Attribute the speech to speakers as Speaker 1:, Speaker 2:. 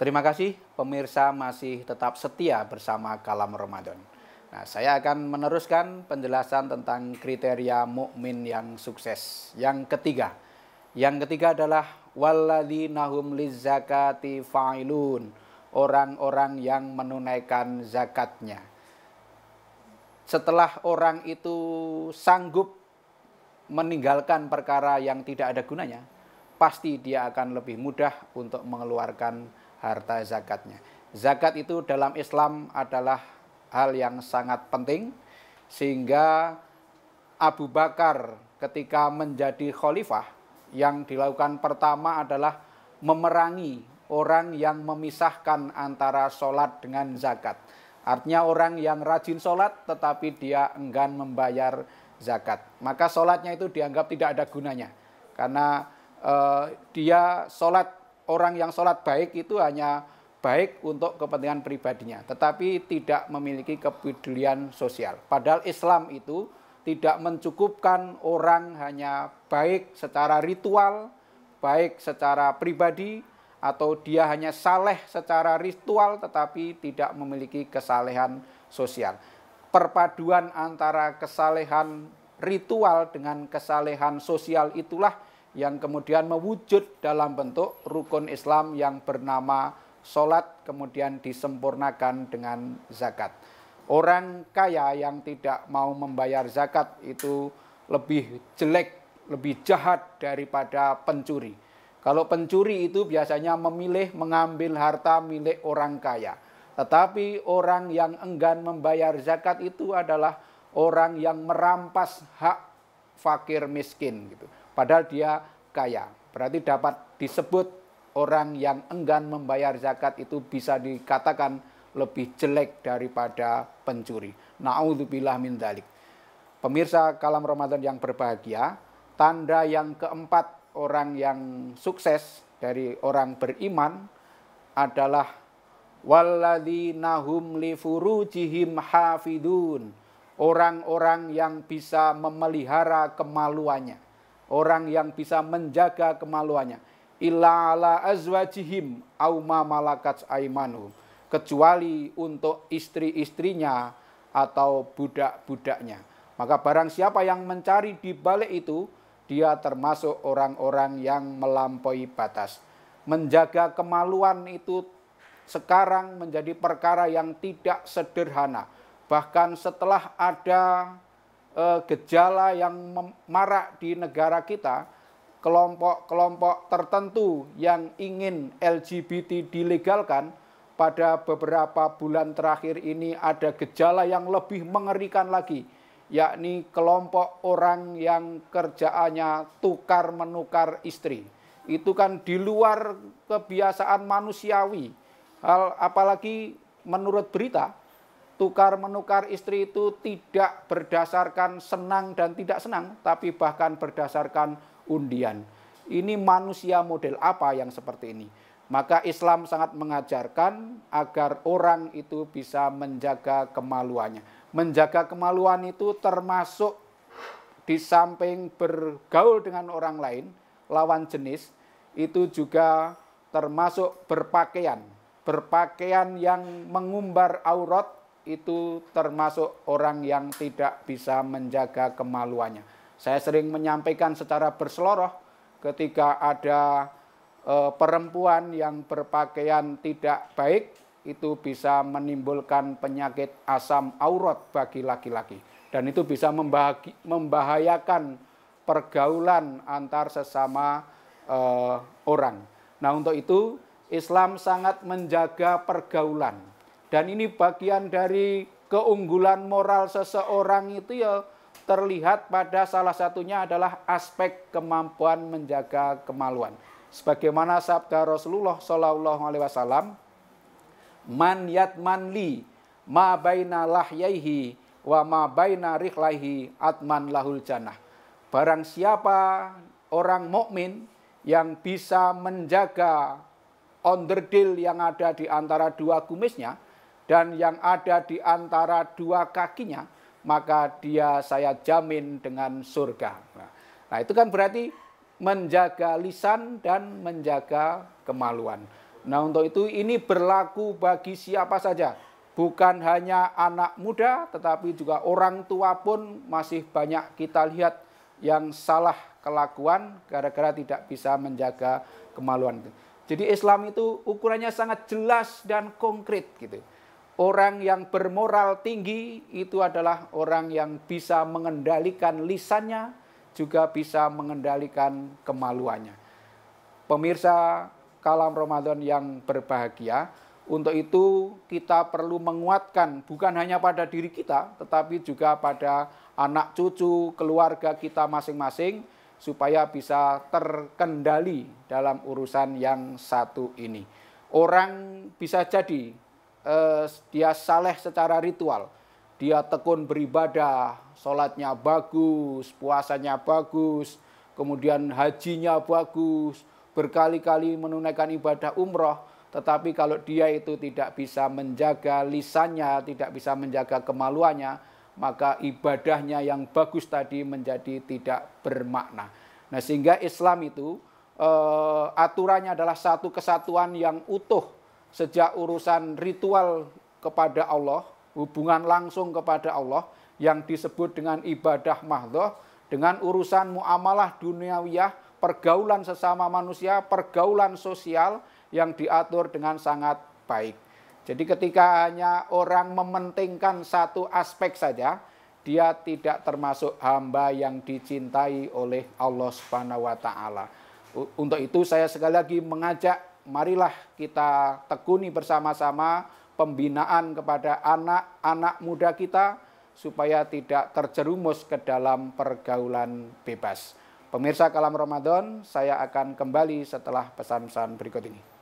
Speaker 1: Terima kasih pemirsa masih tetap setia bersama Kalam Ramadan. Nah, saya akan meneruskan penjelasan tentang kriteria mukmin yang sukses. Yang ketiga, yang ketiga adalah waladinahum lizzakati fa'ilun, orang-orang yang menunaikan zakatnya. Setelah orang itu sanggup meninggalkan perkara yang tidak ada gunanya, pasti dia akan lebih mudah untuk mengeluarkan harta zakatnya. Zakat itu dalam Islam adalah hal yang sangat penting sehingga Abu Bakar ketika menjadi khalifah yang dilakukan pertama adalah memerangi orang yang memisahkan antara sholat dengan zakat. Artinya orang yang rajin sholat tetapi dia enggan membayar zakat. Maka sholatnya itu dianggap tidak ada gunanya. Karena eh, dia sholat orang yang sholat baik itu hanya baik untuk kepentingan pribadinya, tetapi tidak memiliki kepedulian sosial. Padahal Islam itu tidak mencukupkan orang hanya baik secara ritual, baik secara pribadi, atau dia hanya saleh secara ritual tetapi tidak memiliki kesalehan sosial. Perpaduan antara kesalehan ritual dengan kesalehan sosial itulah yang kemudian mewujud dalam bentuk rukun Islam yang bernama sholat kemudian disempurnakan dengan zakat. Orang kaya yang tidak mau membayar zakat itu lebih jelek, lebih jahat daripada pencuri. Kalau pencuri itu biasanya memilih mengambil harta milik orang kaya. Tetapi orang yang enggan membayar zakat itu adalah orang yang merampas hak fakir miskin gitu padahal dia kaya. Berarti dapat disebut orang yang enggan membayar zakat itu bisa dikatakan lebih jelek daripada pencuri. Na'udzubillah min dalik. Pemirsa kalam Ramadan yang berbahagia, tanda yang keempat orang yang sukses dari orang beriman adalah walladzinahum lifurujihim hafidun. Orang-orang yang bisa memelihara kemaluannya orang yang bisa menjaga kemaluannya illa ala azwajihim auma malakat aimanu. kecuali untuk istri-istrinya atau budak-budaknya. Maka barang siapa yang mencari di balik itu, dia termasuk orang-orang yang melampaui batas. Menjaga kemaluan itu sekarang menjadi perkara yang tidak sederhana. Bahkan setelah ada eh, gejala yang marak di negara kita, kelompok-kelompok tertentu yang ingin LGBT dilegalkan, pada beberapa bulan terakhir ini ada gejala yang lebih mengerikan lagi, yakni kelompok orang yang kerjaannya tukar-menukar istri. Itu kan di luar kebiasaan manusiawi. Hal apalagi menurut berita, tukar menukar istri itu tidak berdasarkan senang dan tidak senang, tapi bahkan berdasarkan undian. Ini manusia model apa yang seperti ini? Maka Islam sangat mengajarkan agar orang itu bisa menjaga kemaluannya. Menjaga kemaluan itu termasuk di samping bergaul dengan orang lain, lawan jenis, itu juga termasuk berpakaian. Berpakaian yang mengumbar aurat itu termasuk orang yang tidak bisa menjaga kemaluannya. Saya sering menyampaikan secara berseloroh ketika ada e, perempuan yang berpakaian tidak baik itu bisa menimbulkan penyakit asam aurat bagi laki-laki dan itu bisa membahayakan pergaulan antar sesama e, orang. Nah, untuk itu Islam sangat menjaga pergaulan dan ini bagian dari keunggulan moral seseorang itu ya terlihat pada salah satunya adalah aspek kemampuan menjaga kemaluan. Sebagaimana sabda Rasulullah Shallallahu Alaihi Wasallam, man yatman li ma baina lahyaihi wa ma baina rihlaihi atman lahul jannah. Barang siapa orang mukmin yang bisa menjaga onderdil yang ada di antara dua kumisnya, dan yang ada di antara dua kakinya, maka dia saya jamin dengan surga. Nah, itu kan berarti menjaga lisan dan menjaga kemaluan. Nah, untuk itu ini berlaku bagi siapa saja, bukan hanya anak muda, tetapi juga orang tua pun masih banyak kita lihat yang salah kelakuan gara-gara tidak bisa menjaga kemaluan. Jadi Islam itu ukurannya sangat jelas dan konkret gitu. Orang yang bermoral tinggi itu adalah orang yang bisa mengendalikan lisannya, juga bisa mengendalikan kemaluannya. Pemirsa kalam Ramadan yang berbahagia, untuk itu kita perlu menguatkan bukan hanya pada diri kita, tetapi juga pada anak cucu, keluarga kita masing-masing, supaya bisa terkendali dalam urusan yang satu ini. Orang bisa jadi eh, dia saleh secara ritual. Dia tekun beribadah, sholatnya bagus, puasanya bagus, kemudian hajinya bagus, berkali-kali menunaikan ibadah umroh. Tetapi kalau dia itu tidak bisa menjaga lisannya, tidak bisa menjaga kemaluannya, maka ibadahnya yang bagus tadi menjadi tidak bermakna. Nah sehingga Islam itu eh, aturannya adalah satu kesatuan yang utuh sejak urusan ritual kepada Allah, hubungan langsung kepada Allah yang disebut dengan ibadah mahdoh, dengan urusan muamalah duniawiyah, pergaulan sesama manusia, pergaulan sosial yang diatur dengan sangat baik. Jadi ketika hanya orang mementingkan satu aspek saja, dia tidak termasuk hamba yang dicintai oleh Allah Subhanahu wa taala. Untuk itu saya sekali lagi mengajak marilah kita tekuni bersama-sama pembinaan kepada anak-anak muda kita supaya tidak terjerumus ke dalam pergaulan bebas. Pemirsa Kalam Ramadan, saya akan kembali setelah pesan-pesan berikut ini.